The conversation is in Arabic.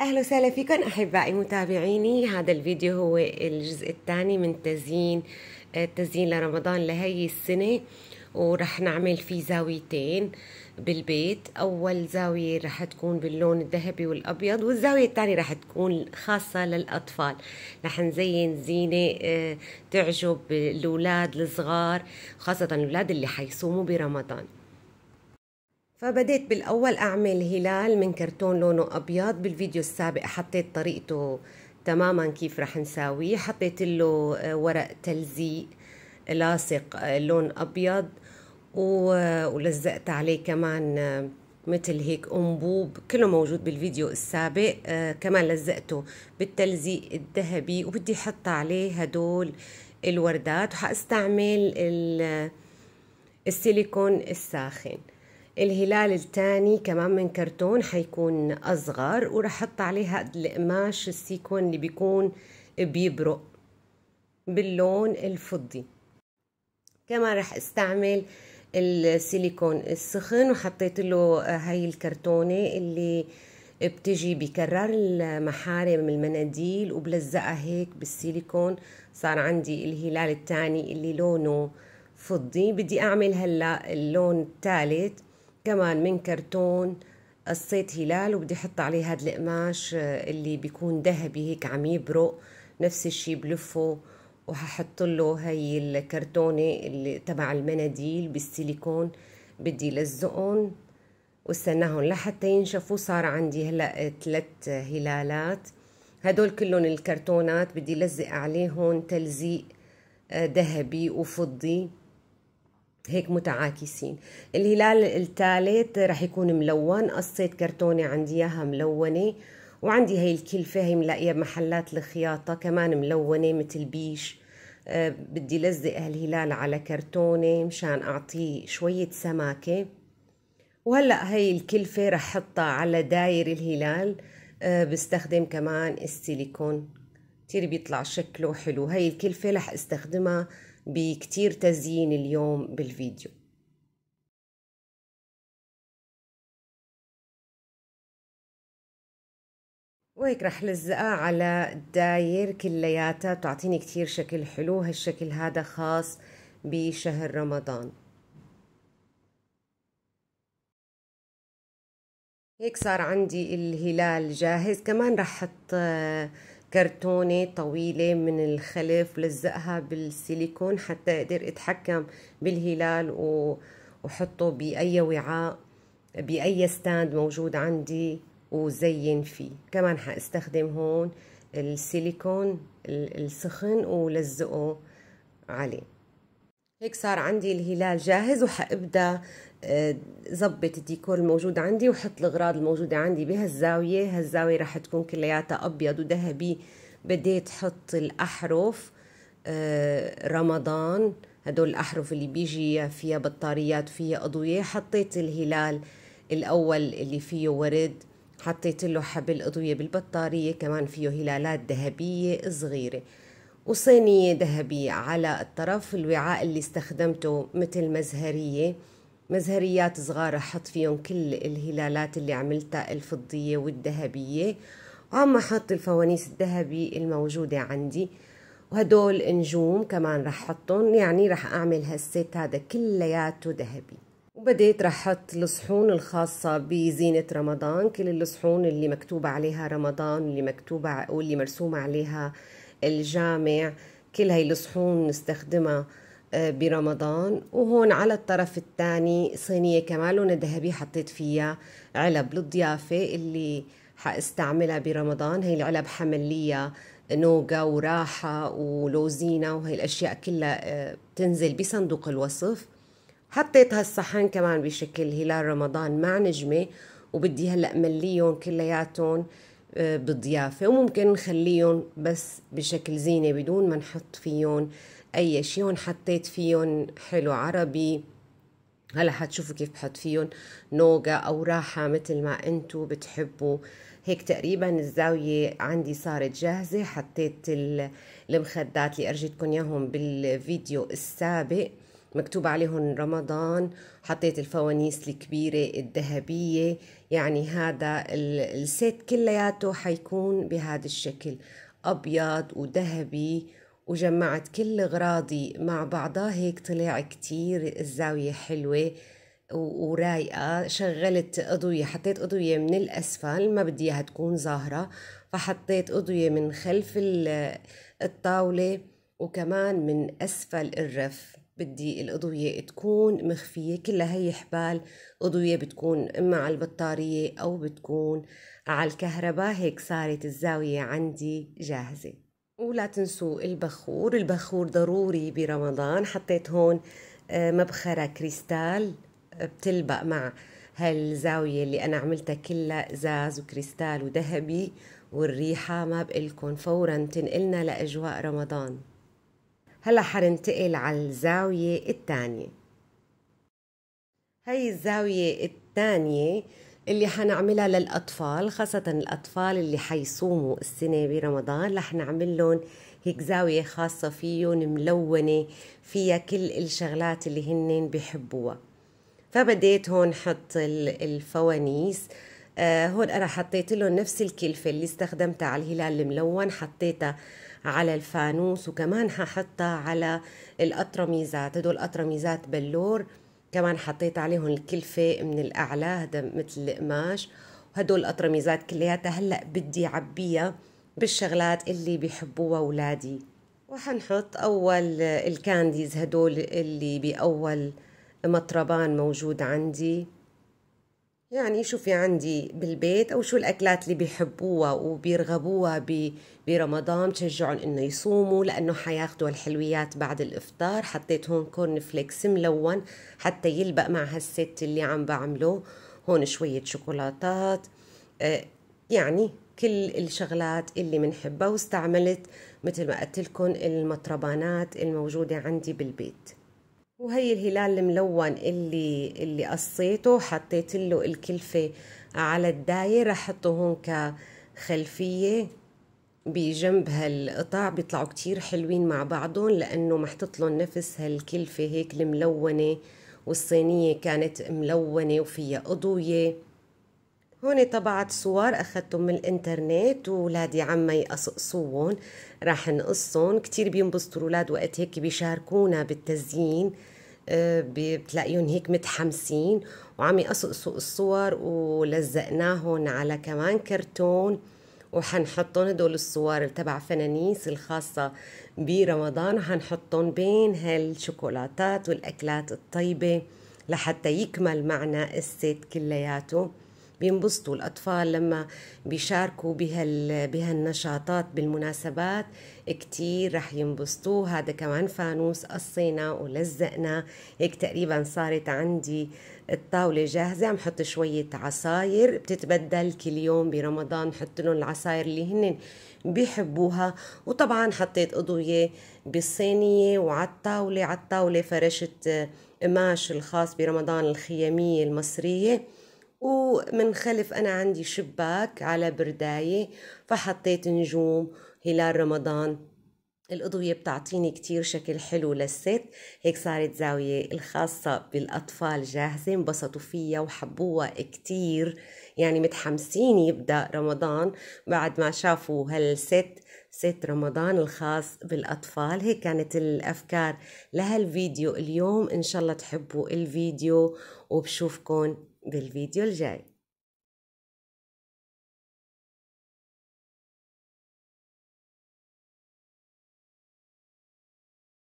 اهلا وسهلا فيكم احبائي متابعيني هذا الفيديو هو الجزء الثاني من تزيين التزيين آه، لرمضان لهي السنه ورح نعمل فيه زاويتين بالبيت اول زاويه رح تكون باللون الذهبي والابيض والزاويه الثانيه رح تكون خاصه للاطفال رح نزين زينه آه، تعجب الاولاد الصغار خاصه الاولاد اللي حيصوموا برمضان فبديت بالأول أعمل هلال من كرتون لونه أبيض بالفيديو السابق حطيت طريقته تماما كيف رح نساويه حطيت له آه، ورق تلزيق لاصق آه، لون أبيض ولزقت عليه كمان آه، مثل هيك أنبوب كله موجود بالفيديو السابق كمان لزقته بالتلزيق الذهبي وبدي أحط عليه هدول الوردات وحأستعمل السيليكون الساخن الهلال الثاني كمان من كرتون حيكون أصغر وراح أحط عليها القماش السيكون اللي بيكون بيبرق باللون الفضي كمان راح استعمل السيليكون السخن وحطيت له هاي الكرتونة اللي بتجي بكرر المحارم المناديل وبلزقها هيك بالسيليكون صار عندي الهلال الثاني اللي لونه فضي بدي اعمل هلا اللون الثالث كمان من كرتون قصيت هلال وبدي احط عليه هذا القماش آه، اللي بيكون ذهبي هيك عم يبرق نفس الشيء بلفه وهحط له هي الكرتونة اللي تبع المناديل بالسيليكون بدي لزقهم واستناهم لحتى ينشفوا صار عندي هلا ثلاث هلالات هدول كلهم الكرتونات بدي لزق عليهم تلزيق آه، ذهبي وفضي هيك متعاكسين الهلال الثالث رح يكون ملون قصيت كرتونة عندي اياها ملونة وعندي هي الكلفة هي ملاقيها بمحلات الخياطة كمان ملونة مثل بيش أه بدي لزق هالهلال على كرتونة مشان أعطيه شوية سماكة وهلأ هي الكلفة رح حطها على داير الهلال أه بستخدم كمان السيليكون كتير بيطلع شكله حلو هي الكلفة رح استخدمها بكتير تزيين اليوم بالفيديو وهيك رح لزقها على الداير كلياتها بتعطيني كتير شكل حلو هالشكل هذا خاص بشهر رمضان هيك صار عندي الهلال جاهز كمان رح حط كرتونة طويلة من الخلف لزقها بالسيليكون حتى اقدر اتحكم بالهلال وحطه باي وعاء باي ستاند موجود عندي وزين فيه كمان حاستخدم هون السيليكون السخن ولزقه عليه هيك صار عندي الهلال جاهز وحابدا زبط آه، الديكور الموجود عندي وحط الاغراض الموجوده عندي بهالزاويه هالزاويه راح تكون كلياتها ابيض وذهبي بديت حط الاحرف آه، رمضان هدول الاحرف اللي بيجي فيها بطاريات فيها اضويه حطيت الهلال الاول اللي فيه ورد حطيت له حبل اضويه بالبطاريه كمان فيه هلالات ذهبيه صغيره وصينية ذهبية على الطرف الوعاء اللي استخدمته مثل مزهرية مزهريات صغار احط فيهم كل الهلالات اللي عملتها الفضية والذهبية وعم احط الفوانيس الذهبي الموجودة عندي وهدول نجوم كمان رح احطهم يعني رح أعمل هالست هذا كلياته ذهبي وبديت رح احط الصحون الخاصة بزينة رمضان كل الصحون اللي مكتوبة عليها رمضان اللي مكتوبة واللي مرسومة عليها الجامع كل هاي الصحون نستخدمها آه، برمضان وهون على الطرف الثاني صينية كمان ذهبي حطيت فيها علب للضيافة اللي حاستعملها برمضان هي العلب حملية نوغا وراحة ولوزينة وهي الأشياء كلها آه، بتنزل بصندوق الوصف حطيت هالصحن كمان بشكل هلال رمضان مع نجمة وبدي هلأ مليون كلياتهم آه، بالضيافة وممكن نخليهم بس بشكل زينة بدون ما نحط فيهم أي شيء هون حطيت فيهم حلو عربي هلا حتشوفوا كيف بحط فيهم نوغا أو راحة مثل ما أنتوا بتحبوا هيك تقريبا الزاوية عندي صارت جاهزة حطيت المخدات اللي أرجيتكم ياهم بالفيديو السابق مكتوب عليهم رمضان حطيت الفوانيس الكبيرة الذهبية يعني هذا السيت كلياته حيكون بهذا الشكل أبيض وذهبي وجمعت كل أغراضي مع بعضها هيك طلع كتير الزاوية حلوة ورايقة شغلت أضوية حطيت أضوية من الأسفل ما بدي إياها تكون ظاهرة فحطيت أضوية من خلف الطاولة وكمان من أسفل الرف بدي الأضوية تكون مخفية كلها هي حبال أضوية بتكون إما على البطارية أو بتكون على الكهرباء هيك صارت الزاوية عندي جاهزة ولا تنسوا البخور البخور ضروري برمضان حطيت هون آه، مبخرة كريستال آه، بتلبق مع هالزاوية اللي أنا عملتها كلها زاز وكريستال وذهبي والريحة ما بقلكن فورا تنقلنا لأجواء رمضان هلا حننتقل على الزاوية الثانية هي الزاوية الثانية اللي حنعملها للأطفال خاصة الأطفال اللي حيصوموا السنة برمضان رح نعمل لهم هيك زاوية خاصة فيهم ملونة فيها كل الشغلات اللي هن بحبوها فبديت هون حط الفوانيس آه، هون أنا حطيت لهم نفس الكلفة اللي استخدمتها على الهلال الملون حطيتها على الفانوس وكمان ححطها على الأطرميزات هدول اطرميزات بلور كمان حطيت عليهم الكلفة من الأعلى هذا مثل القماش وهدول الأطرميزات كلياتها هلأ بدي اعبيها بالشغلات اللي بيحبوها أولادي وحنحط أول الكانديز هدول اللي بأول مطربان موجود عندي يعني شو في عندي بالبيت او شو الاكلات اللي بيحبوها وبيرغبوها برمضان بشجعهم انه يصوموا لانه حياخذوا الحلويات بعد الافطار حطيت هون كورن فليكس ملون حتى يلبق مع هالست اللي عم بعمله هون شوية شوكولاتات آه، يعني كل الشغلات اللي بنحبها واستعملت مثل ما قلت لكم المطربانات الموجودة عندي بالبيت وهي الهلال الملون اللي اللي قصيته حطيت له الكلفة على الداية رح احطه هون كخلفية بجنب هالقطع بيطلعوا كتير حلوين مع بعضهم لأنه محطط لهم نفس هالكلفة هيك الملونة والصينية كانت ملونة وفيها قضوية هون طبعت صور أخذتهم من الإنترنت واولادي عمي قصقصوهم راح نقصهم كثير بينبسطوا الأولاد وقت هيك بيشاركونا بالتزيين آه، بتلاقيهم هيك متحمسين وعم يقصقصوا الصور ولزقناهم على كمان كرتون وحنحطهم هدول الصور تبع فنانيس الخاصة برمضان وحنحطهم بين هالشوكولاتات والأكلات الطيبة لحتى يكمل معنا الست كلياته بينبسطوا الأطفال لما بيشاركوا بهال بهالنشاطات بالمناسبات كتير رح ينبسطوا هذا كمان فانوس قصينا ولزقنا هيك تقريبا صارت عندي الطاولة جاهزة عم حط شوية عصاير بتتبدل كل يوم برمضان حط لهم العصاير اللي هن بيحبوها وطبعا حطيت أضوية بالصينية وعلى الطاولة على الطاولة فرشت قماش الخاص برمضان الخيامية المصرية ومن خلف أنا عندي شباك على برداية فحطيت نجوم هلال رمضان الأضوية بتعطيني كتير شكل حلو للست هيك صارت زاوية الخاصة بالأطفال جاهزة انبسطوا فيها وحبوها كتير يعني متحمسين يبدأ رمضان بعد ما شافوا هالست ست رمضان الخاص بالأطفال هيك كانت الأفكار لهالفيديو اليوم إن شاء الله تحبوا الفيديو وبشوفكن بالفيديو الجاي